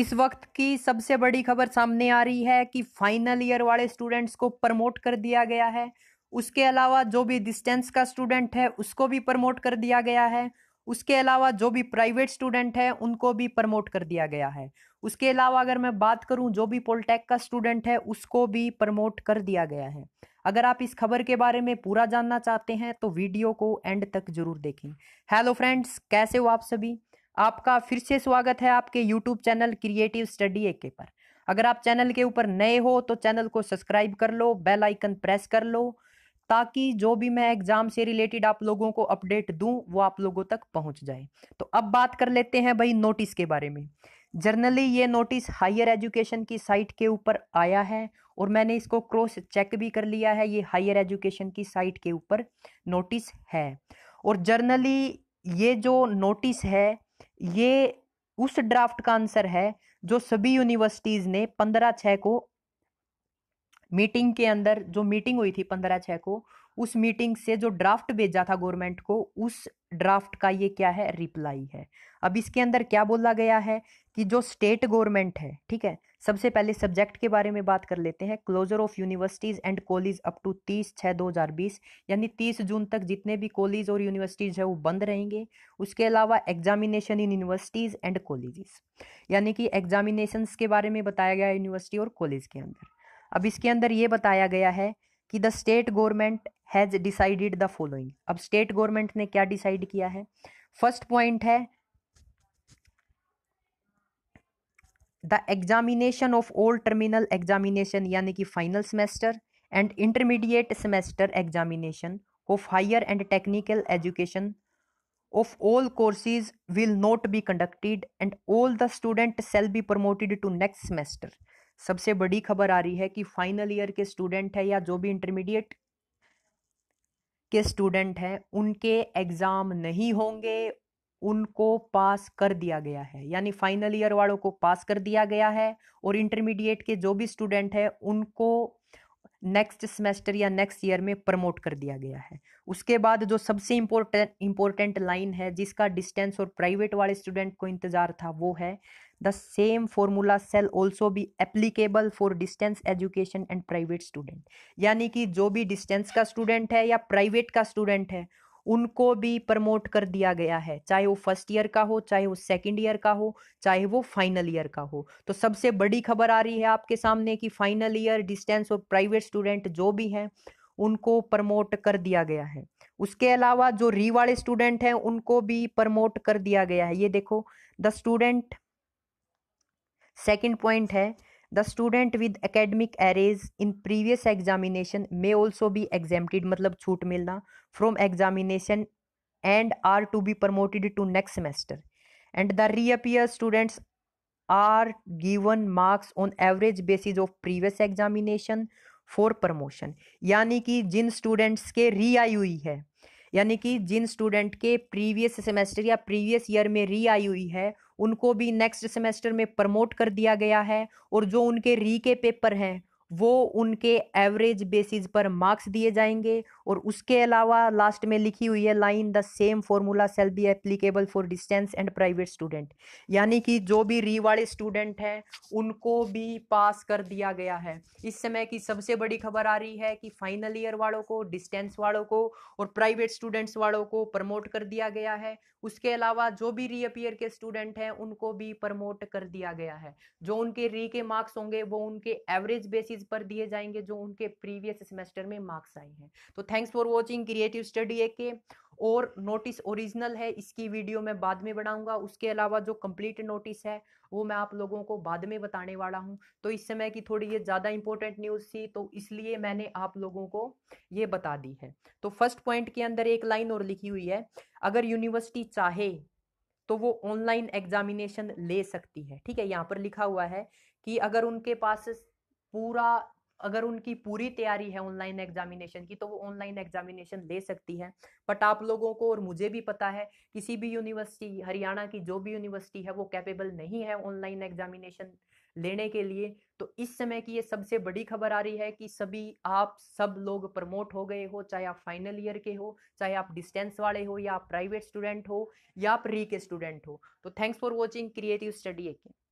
इस वक्त की सबसे बड़ी खबर सामने आ रही है कि फाइनल ईयर वाले स्टूडेंट्स को प्रमोट कर दिया गया है उसके अलावा जो भी डिस्टेंस का स्टूडेंट है उसको भी प्रमोट कर दिया गया है उसके अलावा जो भी प्राइवेट स्टूडेंट है उनको भी प्रमोट कर दिया गया है उसके अलावा अगर मैं बात करूं जो भी पोलटेक का स्टूडेंट है उसको भी प्रमोट कर दिया गया है अगर आप इस खबर के बारे में पूरा जानना चाहते हैं तो वीडियो को एंड तक जरूर देखें हेलो फ्रेंड्स कैसे हो आप सभी आपका फिर से स्वागत है आपके YouTube channel creative study A K पर अगर आप चैनल के ऊपर नए हो तो चैनल को सब्सक्राइब कर लो बेल आइकन प्रेस कर लो ताकि जो भी मैं एग्ज़ाम से रिलेटेड आप लोगों को अपडेट दूं वो आप लोगों तक पहुंच जाए तो अब बात कर लेते हैं भाई नोटिस के बारे में जर्नली ये नोटिस हायर एजुकेशन की साइट के ऊपर आया है और मैंने इसको क्रॉस चेक भी कर लिया है ये हायर एजुकेशन की साइट के ऊपर नोटिस है और जर्नली ये जो नोटिस है ये उस ड्राफ्ट का आंसर है जो सभी यूनिवर्सिटीज़ ने पंद्रह छः को मीटिंग के अंदर जो मीटिंग हुई थी पंद्रह छः को उस मीटिंग से जो ड्राफ्ट भेजा था गवर्नमेंट को उस ड्राफ्ट का ये क्या है रिप्लाई है अब इसके अंदर क्या बोला गया है कि जो स्टेट गवर्नमेंट है ठीक है सबसे पहले सब्जेक्ट के बारे में बात कर लेते हैं closure of universities and college up to तीस छः दो हज़ार बीस यानी तीस जून तक जितने भी कॉलेज और यूनिवर्सिटीज़ है वो बंद रहेंगे उसके अलावा examination in universities and colleges यानी कि एग्जामिनेशंस के बारे में बताया गया यूनिवर्सिटी और कॉलेज के अंदर अब इसके अंदर ये बताया गया है कि the state government has decided the following अब स्टेट गवर्नमेंट ने क्या डिसाइड किया है फर्स्ट पॉइंट है the examination of all terminal examination यानी कि final semester and intermediate semester examination of higher and technical education of all courses will not be conducted and all the student shall be promoted to next semester सबसे बड़ी खबर आ रही है कि final year के student है या जो भी इंटरमीडिएट के स्टूडेंट हैं उनके एग्ज़ाम नहीं होंगे उनको पास कर दिया गया है यानी फाइनल ईयर वालों को पास कर दिया गया है और इंटरमीडिएट के जो भी स्टूडेंट है उनको नेक्स्ट सेमेस्टर या नेक्स्ट ईयर में प्रमोट कर दिया गया है उसके बाद जो सबसे इम्पोर्टेंट इम्पोर्टेंट लाइन है जिसका डिस्टेंस और प्राइवेट वाले स्टूडेंट को इंतज़ार था वो है the same formula shall also be applicable for distance education and private student यानी कि जो भी डिस्टेंस का स्टूडेंट है या प्राइवेट का स्टूडेंट है उनको भी प्रमोट कर दिया गया है चाहे वो फर्स्ट ईयर का हो चाहे वो सेकंड ईयर का हो चाहे वो फाइनल ईयर का हो तो सबसे बड़ी खबर आ रही है आपके सामने कि फाइनल ईयर डिस्टेंस और प्राइवेट स्टूडेंट जो भी हैं उनको प्रमोट कर दिया गया है उसके अलावा जो री वाले स्टूडेंट हैं उनको भी प्रमोट कर दिया गया है ये देखो द स्टूडेंट सेकेंड पॉइंट है the student with academic arrears in previous examination may also be exempted मतलब छूट मिलना from examination and are to be promoted to next semester and the reappear students are given marks on average basis of previous examination for promotion यानी कि जिन students के आई हुई है यानी कि जिन स्टूडेंट के प्रीवियस सेमेस्टर या प्रीवियस ईयर में री आई हुई है उनको भी नेक्स्ट सेमेस्टर में प्रमोट कर दिया गया है और जो उनके री के पेपर हैं वो उनके एवरेज बेसिस पर मार्क्स दिए जाएंगे और उसके अलावा लास्ट में लिखी हुई है line the same formula shall be applicable for distance and private student यानी कि जो भी री वाले स्टूडेंट हैं उनको भी पास कर दिया गया है इस समय की सबसे बड़ी खबर आ रही है कि फाइनल ईयर वालों को डिस्टेंस वालों को और प्राइवेट स्टूडेंट्स वालों को प्रमोट कर दिया गया है उसके अलावा जो भी रीअपियर के स्टूडेंट हैं उनको भी प्रमोट कर दिया गया है जो उनके री के मार्क्स होंगे वो उनके एवरेज बेसिस बेसिस पर दिए जाएंगे जो उनके प्रीवियस सेमेस्टर में मार्क्स आए हैं तो thanks for watching creative study A K और नोटिस ओरिजिनल है इसकी वीडियो मैं बाद में बनाऊंगा उसके अलावा जो कंप्लीट नोटिस है वो मैं आप लोगों को बाद में बताने वाला हूँ तो इस समय की थोड़ी ये ज़्यादा इंपॉर्टेंट न्यूज़ थी तो इसलिए मैंने आप लोगों को ये बता दी है तो फर्स्ट पॉइंट के अंदर एक लाइन और लिखी हुई है अगर यूनिवर्सिटी चाहे तो वो ऑनलाइन एग्जामिनेशन ले सकती है ठीक है यहाँ पर लिखा हुआ है कि अगर उनके पास पूरा अगर उनकी पूरी तैयारी है ऑनलाइन एग्जामिनेशन की तो वो ऑनलाइन एग्जामिनेशन ले सकती है बट आप लोगों को और मुझे भी पता है किसी भी यूनिवर्सिटी हरियाणा की जो भी यूनिवर्सिटी है वो कैपेबल नहीं है ऑनलाइन एग्जामिनेशन लेने के लिए तो इस समय की ये सबसे बड़ी खबर आ रही है कि सभी आप सब लोग प्रमोट हो गए हो चाहे आप फाइनल ईयर के हो चाहे आप डिस्टेंस वाले हो या आप प्राइवेट स्टूडेंट हो या आप री के स्टूडेंट हो तो thanks for watching creative study Oaken